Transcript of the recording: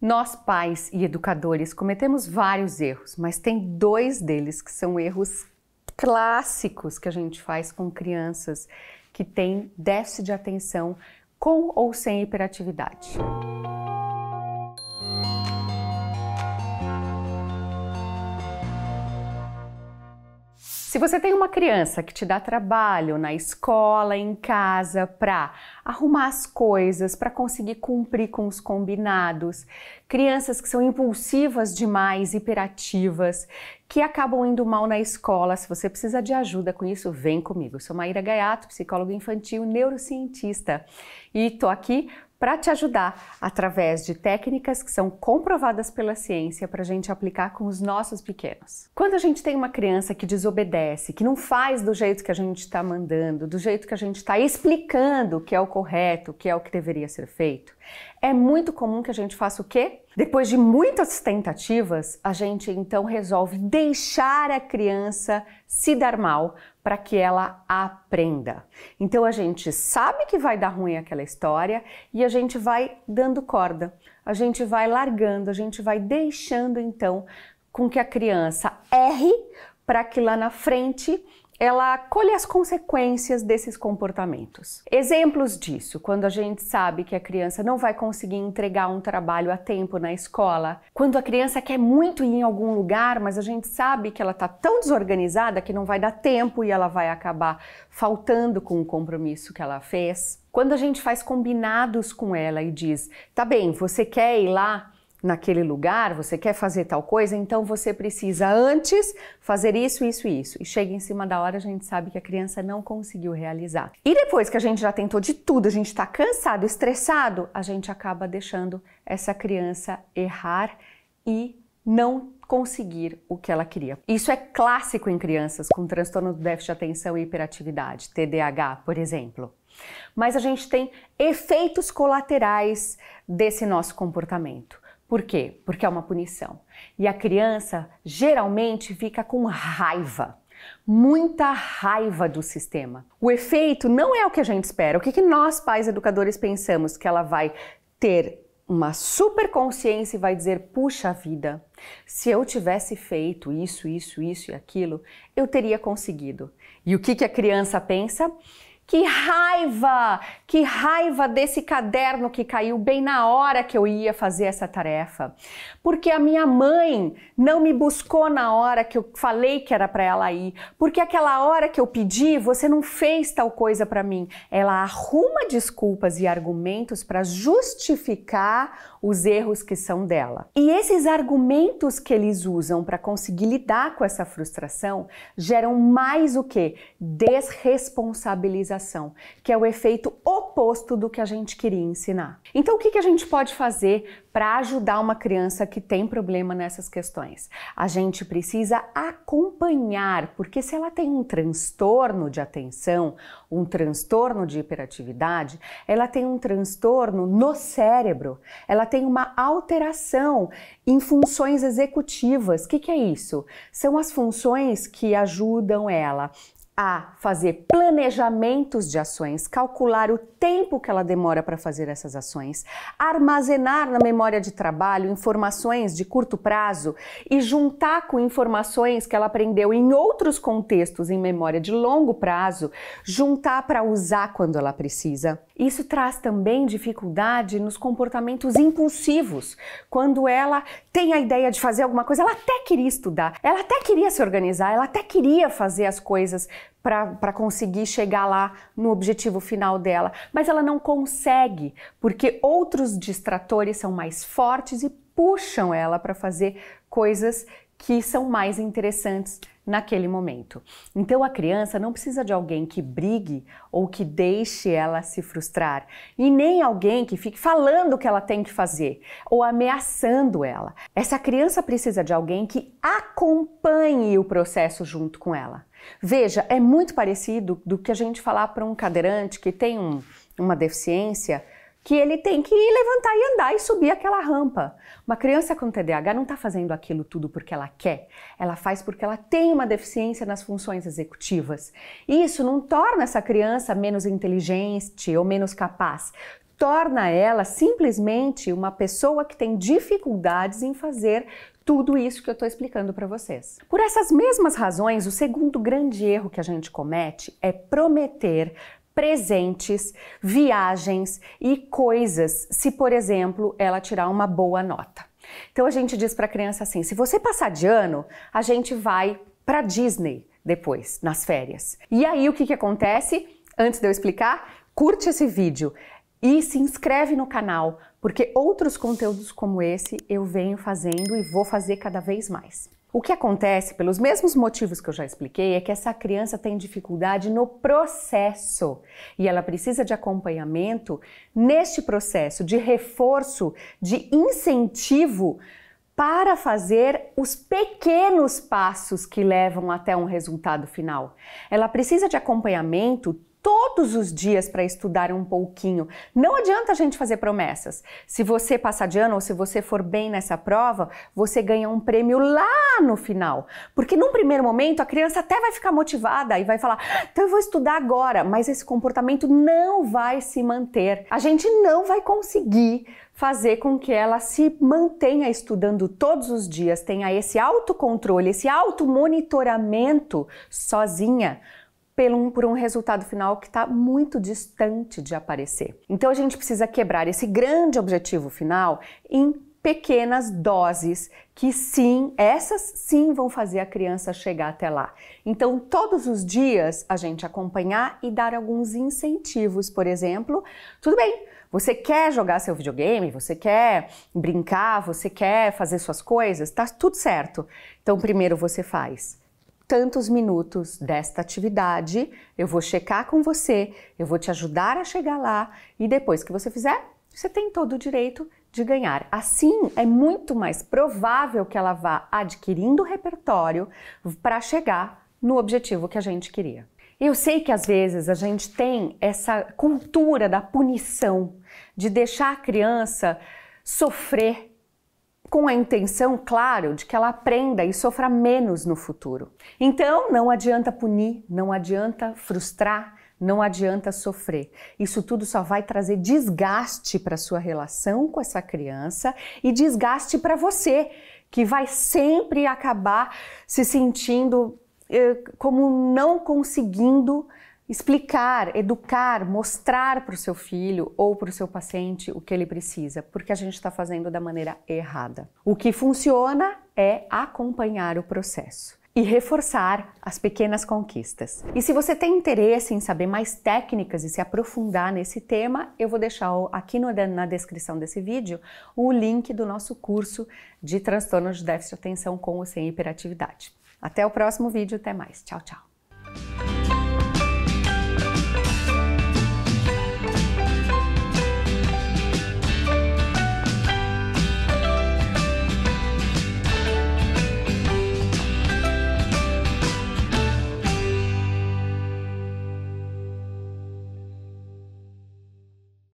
Nós, pais e educadores, cometemos vários erros, mas tem dois deles que são erros clássicos que a gente faz com crianças que têm déficit de atenção com ou sem hiperatividade. Se você tem uma criança que te dá trabalho na escola, em casa, para arrumar as coisas, para conseguir cumprir com os combinados, crianças que são impulsivas demais, hiperativas, que acabam indo mal na escola, se você precisa de ajuda com isso, vem comigo. Eu sou Maíra Gaiato, psicóloga infantil, neurocientista, e estou aqui para te ajudar através de técnicas que são comprovadas pela ciência para a gente aplicar com os nossos pequenos. Quando a gente tem uma criança que desobedece, que não faz do jeito que a gente está mandando, do jeito que a gente está explicando que é o correto, que é o que deveria ser feito, é muito comum que a gente faça o quê? Depois de muitas tentativas, a gente então resolve deixar a criança se dar mal para que ela aprenda. Então a gente sabe que vai dar ruim aquela história e a gente vai dando corda, a gente vai largando, a gente vai deixando então com que a criança erre para que lá na frente ela colhe as consequências desses comportamentos. Exemplos disso, quando a gente sabe que a criança não vai conseguir entregar um trabalho a tempo na escola, quando a criança quer muito ir em algum lugar, mas a gente sabe que ela está tão desorganizada que não vai dar tempo e ela vai acabar faltando com o compromisso que ela fez. Quando a gente faz combinados com ela e diz: tá bem, você quer ir lá? naquele lugar, você quer fazer tal coisa, então você precisa antes fazer isso, isso e isso. E chega em cima da hora, a gente sabe que a criança não conseguiu realizar. E depois que a gente já tentou de tudo, a gente está cansado, estressado, a gente acaba deixando essa criança errar e não conseguir o que ela queria. Isso é clássico em crianças com transtorno do déficit de atenção e hiperatividade, TDAH, por exemplo. Mas a gente tem efeitos colaterais desse nosso comportamento. Por quê? Porque é uma punição. E a criança geralmente fica com raiva. Muita raiva do sistema. O efeito não é o que a gente espera. O que, que nós, pais educadores, pensamos? Que ela vai ter uma super consciência e vai dizer: puxa vida, se eu tivesse feito isso, isso, isso e aquilo, eu teria conseguido. E o que, que a criança pensa? Que raiva! Que raiva desse caderno que caiu bem na hora que eu ia fazer essa tarefa. Porque a minha mãe não me buscou na hora que eu falei que era para ela ir. Porque aquela hora que eu pedi, você não fez tal coisa para mim. Ela arruma desculpas e argumentos para justificar os erros que são dela. E esses argumentos que eles usam para conseguir lidar com essa frustração geram mais o que? Desresponsabilização que é o efeito oposto do que a gente queria ensinar. Então, o que a gente pode fazer para ajudar uma criança que tem problema nessas questões? A gente precisa acompanhar, porque se ela tem um transtorno de atenção, um transtorno de hiperatividade, ela tem um transtorno no cérebro, ela tem uma alteração em funções executivas. O que, que é isso? São as funções que ajudam ela a fazer planejamentos de ações, calcular o tempo que ela demora para fazer essas ações, armazenar na memória de trabalho informações de curto prazo e juntar com informações que ela aprendeu em outros contextos em memória de longo prazo, juntar para usar quando ela precisa. Isso traz também dificuldade nos comportamentos impulsivos, quando ela tem a ideia de fazer alguma coisa, ela até queria estudar, ela até queria se organizar, ela até queria fazer as coisas para conseguir chegar lá no objetivo final dela, mas ela não consegue porque outros distratores são mais fortes e puxam ela para fazer coisas que são mais interessantes naquele momento. Então a criança não precisa de alguém que brigue ou que deixe ela se frustrar, e nem alguém que fique falando o que ela tem que fazer ou ameaçando ela. Essa criança precisa de alguém que acompanhe o processo junto com ela. Veja, é muito parecido do que a gente falar para um cadeirante que tem um, uma deficiência que ele tem que levantar e andar e subir aquela rampa. Uma criança com TDAH não está fazendo aquilo tudo porque ela quer, ela faz porque ela tem uma deficiência nas funções executivas. E isso não torna essa criança menos inteligente ou menos capaz, torna ela simplesmente uma pessoa que tem dificuldades em fazer tudo isso que eu estou explicando para vocês. Por essas mesmas razões, o segundo grande erro que a gente comete é prometer presentes, viagens e coisas, se, por exemplo, ela tirar uma boa nota. Então a gente diz para a criança assim: se você passar de ano, a gente vai para Disney depois, nas férias. E aí o que, que acontece? Antes de eu explicar, curte esse vídeo e se inscreve no canal, porque outros conteúdos como esse eu venho fazendo e vou fazer cada vez mais. O que acontece, pelos mesmos motivos que eu já expliquei, é que essa criança tem dificuldade no processo e ela precisa de acompanhamento neste processo de reforço, de incentivo para fazer os pequenos passos que levam até um resultado final. Ela precisa de acompanhamento todos os dias para estudar um pouquinho. Não adianta a gente fazer promessas. Se você passar de ano ou se você for bem nessa prova, você ganha um prêmio lá no final. Porque num primeiro momento a criança até vai ficar motivada e vai falar: ah, "Então eu vou estudar agora", mas esse comportamento não vai se manter. A gente não vai conseguir fazer com que ela se mantenha estudando todos os dias, tenha esse autocontrole, esse automonitoramento sozinha pelo, por um resultado final que está muito distante de aparecer. Então a gente precisa quebrar esse grande objetivo final em pequenas doses que sim, essas sim vão fazer a criança chegar até lá. Então, todos os dias a gente acompanhar e dar alguns incentivos, por exemplo, tudo bem, você quer jogar seu videogame, você quer brincar, você quer fazer suas coisas, tá tudo certo. Então, primeiro você faz tantos minutos desta atividade, eu vou checar com você, eu vou te ajudar a chegar lá e depois que você fizer, você tem todo o direito de ganhar. Assim, é muito mais provável que ela vá adquirindo repertório para chegar no objetivo que a gente queria. Eu sei que às vezes a gente tem essa cultura da punição, de deixar a criança sofrer com a intenção, claro, de que ela aprenda e sofra menos no futuro. Então, não adianta punir, não adianta frustrar, não adianta sofrer. Isso tudo só vai trazer desgaste para sua relação com essa criança e desgaste para você, que vai sempre acabar se sentindo eh, como não conseguindo explicar, educar, mostrar para o seu filho ou para o seu paciente o que ele precisa, porque a gente está fazendo da maneira errada. O que funciona é acompanhar o processo e reforçar as pequenas conquistas. E se você tem interesse em saber mais técnicas e se aprofundar nesse tema, eu vou deixar aqui no, na descrição desse vídeo o link do nosso curso de transtornos de déficit de atenção com ou sem hiperatividade. Até o próximo vídeo, até mais. Tchau, tchau.